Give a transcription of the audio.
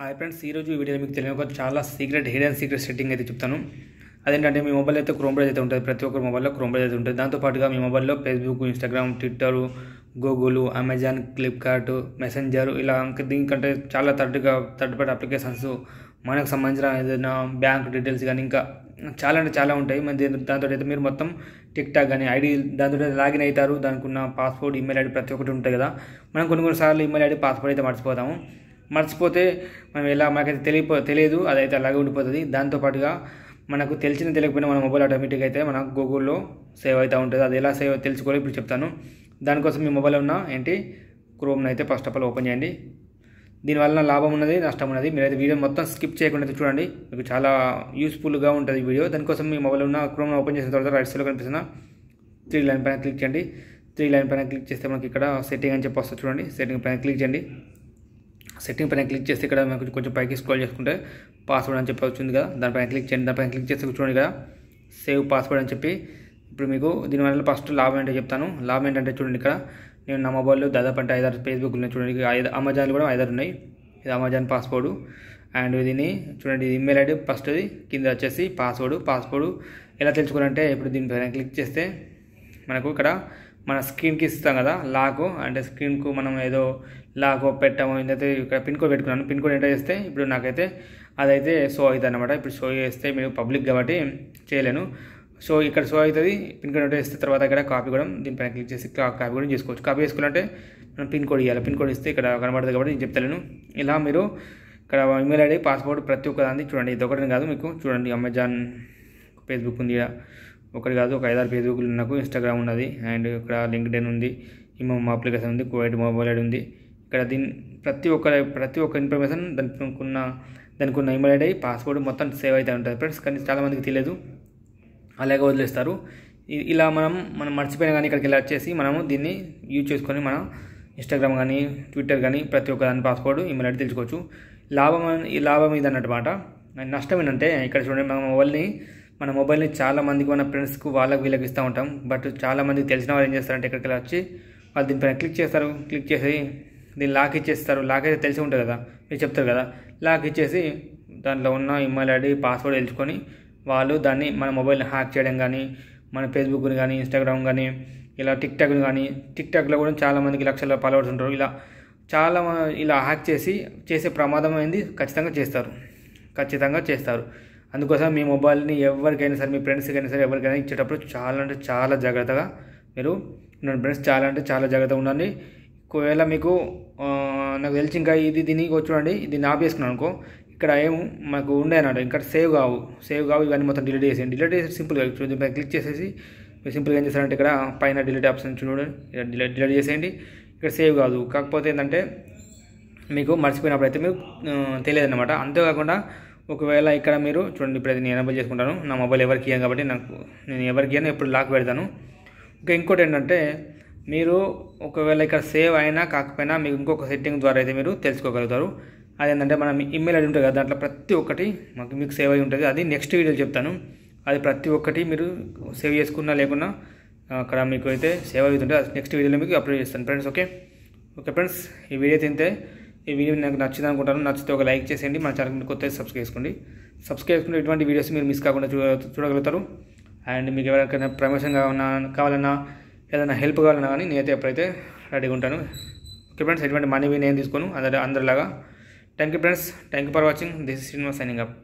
hi friends ఈరోజు ఈ వీడియోలో మీకు తెలియని ఒక చాలా secret hair and secret setting అయితే చెప్తాను అదేంటంటే మీ మొబైల్ అయితే క్రోమ్ అయితే ఉంటుంది ప్రతి ఒక్కరి మొబైల్లో క్రోమ్ బ్రౌజ్ అయితే ఉంటుంది దాంతోపాటుగా మీ మొబైల్లో Facebook Instagram Twitter Google Amazon Flipkart Messenger ఇలా దీనికంటే చాలా థర్డ్గా థర్డ్ పార్టీ అప్లికేషన్స్ మనకు సంబంధించిన ఏదైనా బ్యాంక్ డీటెయిల్స్ కానీ ఇంకా చాలా అంటే చాలా ఉంటాయి మరి దాంతో అయితే మీరు మొత్తం టిక్ టాక్ కానీ ఐడి దాంతో లాగిన్ అవుతారు దానికి ఉన్న పాస్పోర్ట్ ఈమెయిల్ ఐడి ప్రతి ఒక్కటి ఉంటుంది కదా మనం కొన్ని కొన్నిసార్లు ఈమెయిల్ ఐడి పాస్వర్డ్ అయితే మర్చిపోతాము మర్చిపోతే మనం ఎలా మనకైతే తెలియపో తెలియదు అదైతే అలాగే ఉండిపోతుంది దాంతోపాటుగా మనకు తెలిసిన తెలియకపోయినా మన మొబైల్ ఆటోమేటిక్ అయితే మన గూగుల్లో సేవ్ అవుతూ ఉంటుంది అది ఎలా సేవ్ తెలుసుకోవాలి ఇప్పుడు చెప్తాను దానికోసం మీ మొబైల్ ఉన్న ఏంటి క్రోమ్ని అయితే ఫస్ట్ ఆఫ్ ఆల్ ఓపెన్ చేయండి దీనివల్ల లాభం ఉన్నది నష్టం ఉన్నది మీరైతే వీడియో మొత్తం స్కిప్ చేయకుండా చూడండి మీకు చాలా యూస్ఫుల్గా ఉంటుంది వీడియో దానికోసం మీ మొబైల్ ఉన్న క్రోమ్ను ఓపెన్ చేసిన తర్వాత రైట్ సైడ్లో కనిపిస్తున్న త్రీ లైన్ పైన క్లిక్ చేయండి త్రీ లైన్ పైన క్లిక్ చేస్తే మనకి ఇక్కడ సెట్టింగ్ అని చెప్పి వస్తుంది చూడండి సెట్టింగ్ పైన క్లిక్ చేయండి సెట్టింగ్ పైన క్లిక్ చేస్తే ఇక్కడ మనకు కొంచెం పైకి స్క్రోల్ చేసుకుంటే పాస్వర్డ్ అని చెప్పి వచ్చింది కదా దానిపైన క్లిక్ చేయండి దానిపైన క్లిక్ చేస్తే చూడండి కదా సేవ్ పాస్వర్డ్ అని చెప్పి ఇప్పుడు మీకు దీనివల్ల ఫస్ట్ లాభం ఏంటో చెప్తాను లాభం ఏంటంటే చూడండి ఇక్కడ నేను నా మొబైల్లో దాదాపు అంటే ఐదారు ఫేస్బుక్ ఉన్నాయి చూడండి ఐదు అమెజాన్లు కూడా ఐదారు ఉన్నాయి ఇది అమెజాన్ పాస్వర్డ్ అండ్ దీన్ని చూడండి ఇది ఈమెయిల్ ఐడి ఫస్ట్ ఇది కింద వచ్చేసి పాస్వర్డ్ పాస్వర్డు ఎలా తెలుసుకోవాలంటే ఇప్పుడు దీనిపైన క్లిక్ చేస్తే మనకు ఇక్కడ మన స్క్రీన్కి ఇస్తాం కదా లాకు అంటే స్క్రీన్కు మనం ఏదో లాకు పెట్టాము ఏంటైతే ఇక్కడ పిన్ కోడ్ పెట్టుకున్నాను పిన్ కోడ్ ఎంటర్ చేస్తే ఇప్పుడు నాకైతే అదైతే షో అవుతుంది అనమాట ఇప్పుడు షో చేస్తే మీరు పబ్లిక్ కాబట్టి చేయలేను సో ఇక్కడ షో అవుతుంది పిన్ కోడ్ ఎంటర్ చేస్తే తర్వాత ఇక్కడ కాపీ కూడా దీనిపైన క్లిక్ చేసి కాపీ కూడా చేసుకోవచ్చు కాపీ చేసుకున్నట్టే మనం పిన్ కోడ్ ఇవ్వాలి పిన్ కోడ్ ఇస్తే ఇక్కడ కనబడుతుంది కాబట్టి నేను చెప్తాను ఇలా మీరు ఇక్కడ ఈమెయిల్ ఐడి పాస్వర్డ్ ప్రతి ఒక్క చూడండి ఇది ఒకటి కాదు మీకు చూడండి అమెజాన్ ఫేస్బుక్ ఉంది ఒకటి కాదు ఒక ఐదారు ఫేస్బుక్లు నాకు ఇన్స్టాగ్రామ్ ఉన్నది అండ్ ఇక్కడ లింక్డ్ఇన్ ఉంది ఇమో అప్లికేషన్ ఉంది కోవైట్ మొబైల్ ఐడి ఉంది ఇక్కడ దీని ప్రతి ఒక్క ప్రతి ఒక్క ఇన్ఫర్మేషన్ దానికి ఉన్న దానికి ఉన్న ఈమెయిల్ ఐడి పాస్వర్డ్ మొత్తం సేవ్ అవుతూ ఉంటుంది ఫ్రెండ్స్ కానీ చాలామందికి తెలియదు అలాగే వదిలేస్తారు ఇలా మనం మనం మర్చిపోయినా కానీ ఇక్కడికి వెళ్ళి వచ్చేసి మనము దీన్ని యూజ్ చేసుకొని మనం ఇన్స్టాగ్రామ్ కానీ ట్విట్టర్ కానీ ప్రతి ఒక్క దాని పాస్వర్డ్ ఇమెయిల్ ఐడి తెలుసుకోవచ్చు లాభం ఈ లాభం ఇది అన్నమాట నష్టం ఏంటంటే ఇక్కడ చూడండి మన మొబైల్ని మన మొబైల్ని చాలామందికి మన ఫ్రెండ్స్కు వాళ్ళకి వీళ్ళకి ఇస్తూ ఉంటాం బట్ చాలామందికి తెలిసిన వాళ్ళు ఏం చేస్తారంటే ఎక్కడికి వచ్చి వాళ్ళు దీనిపైన క్లిక్ చేస్తారు క్లిక్ చేసి దీన్ని లాక్ ఇచ్చేస్తారు లాక్ అయితే తెలిసి ఉంటుంది కదా మీరు చెప్తారు కదా లాక్ ఇచ్చేసి దాంట్లో ఉన్న ఈమెయిల్ ఐడి పాస్వర్డ్ తెలుసుకొని వాళ్ళు దాన్ని మన మొబైల్ని హ్యాక్ చేయడం కానీ మన ఫేస్బుక్ని కానీ ఇన్స్టాగ్రామ్ కానీ ఇలా టిక్టాక్ని కానీ టిక్టాక్లో కూడా చాలామందికి లక్షల ఫాలోవర్స్ ఉంటారు ఇలా చాలా ఇలా హ్యాక్ చేసి చేసే ప్రమాదం అయింది ఖచ్చితంగా చేస్తారు ఖచ్చితంగా చేస్తారు అందుకోసం మీ మొబైల్ని ఎవరికైనా సరే మీ ఫ్రెండ్స్కైనా సరే ఎవరికైనా ఇచ్చేటప్పుడు చాలా అంటే చాలా జాగ్రత్తగా మీరు నా ఫ్రెండ్స్ చాలా అంటే చాలా జాగ్రత్తగా ఉండండి ఒకవేళ మీకు నాకు తెలిసి ఇంకా ఇది దీనికి చూడండి ఇది ఆఫ్ చేసుకున్నాను అనుకో ఇక్కడ ఏం మాకు ఉండే అన్నమాట ఇంకా సేవ్ కావు సేవ్ కావు ఇవన్నీ మొత్తం డిలీట్ చేసేయండి డిలీట్ చేసి సింపుల్గా దీనిపై క్లిక్ చేసేసి మీరు సింపుల్గా ఏం చేస్తారంటే ఇక్కడ పైన డిలీట్ ఆప్షన్ చూడండి ఇక్కడ డిలీట్ డిలీట్ చేసేయండి ఇక్కడ సేవ్ కాదు కాకపోతే ఏంటంటే మీకు మర్చిపోయినప్పుడు అయితే మీకు తెలియదు అనమాట అంతేకాకుండా ఒకవేళ ఇక్కడ మీరు చూడండి ఇప్పుడు నేను ఎనబుల్ చేసుకుంటాను నా మొబైల్ ఎవరికి ఇయ్యాను కాబట్టి నాకు నేను ఎవరికి ఇయ్యాను ఎప్పుడు లాక్ పెడతాను ఇంకా ఇంకోటి ఏంటంటే మీరు ఒకవేళ ఇక్కడ సేవ్ అయినా కాకపోయినా మీకు ఇంకొక సెట్టింగ్ ద్వారా అయితే మీరు తెలుసుకోగలుగుతారు అదేంటంటే మనం ఇమెయిల్ ఐడి ఉంటుంది కదా దాంట్లో ప్రతి ఒక్కటి మాకు మీకు సేవ్ అయి ఉంటుంది అది నెక్స్ట్ వీడియో చెప్తాను అది ప్రతి ఒక్కటి మీరు సేవ్ చేసుకున్నా లేకున్నా అక్కడ మీకు అయితే సేవ్ అవుతుంటే నెక్స్ట్ వీడియోలో మీకు అప్లోడ్ చేస్తాను ఫ్రెండ్స్ ఓకే ఓకే ఫ్రెండ్స్ ఈ వీడియో తింటే ఈ వీడియో నాకు నచ్చింది అనుకుంటాను నచ్చితే ఒక లైక్ చేసేయండి మన ఛానల్ కొత్త సబ్స్క్రైబ్ చేసుకోండి సబ్స్క్రైబ్ చేసుకుంటే ఇటువంటి వీడియోస్ మీరు మిస్ కాకుండా చూడగలుగుతారు అండ్ మీకు ఎవరికైనా ప్రమోషన్ కావాలన్నా కావాలన్నా ఏదైనా హెల్ప్ కావాలన్నా కానీ నేనైతే ఎప్పుడైతే రెడీగా ఉంటాను ఓకే ఫ్రెండ్స్ ఎటువంటి మనీ నేను తీసుకోను అందరి అందరిలాగా thank you friends thank you for watching this is cinema signing up